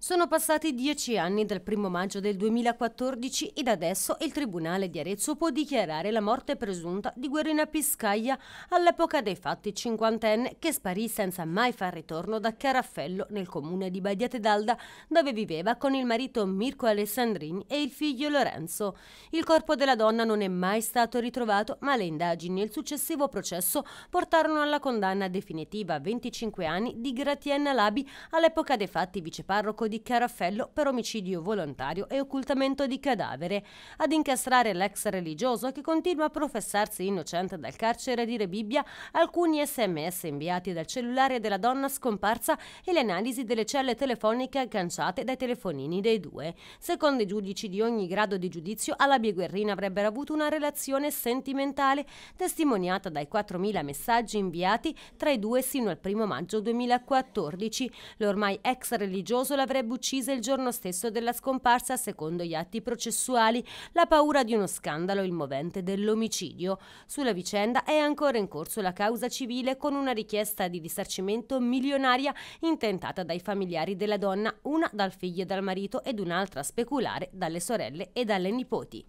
Sono passati dieci anni dal primo maggio del 2014 ed adesso il Tribunale di Arezzo può dichiarare la morte presunta di Guerina Piscaglia, all'epoca dei fatti cinquantenne, che sparì senza mai far ritorno da Caraffello nel comune di Badiate d'Alda, dove viveva con il marito Mirko Alessandrini e il figlio Lorenzo. Il corpo della donna non è mai stato ritrovato, ma le indagini e il successivo processo portarono alla condanna definitiva a 25 anni di Gratienna Labi, all'epoca dei fatti viceparroco di Caraffello per omicidio volontario e occultamento di cadavere, ad incastrare l'ex religioso che continua a professarsi innocente dal carcere di Rebibbia alcuni sms inviati dal cellulare della donna scomparsa e le analisi delle celle telefoniche agganciate dai telefonini dei due. Secondo i giudici di ogni grado di giudizio, Alabia Guerrina avrebbe avuto una relazione sentimentale, testimoniata dai 4.000 messaggi inviati tra i due sino al 1 maggio 2014. L'ormai ex religioso l'avrebbe sarebbe uccisa il giorno stesso della scomparsa, secondo gli atti processuali, la paura di uno scandalo il movente dell'omicidio. Sulla vicenda è ancora in corso la causa civile con una richiesta di risarcimento milionaria intentata dai familiari della donna, una dal figlio e dal marito ed un'altra speculare dalle sorelle e dalle nipoti.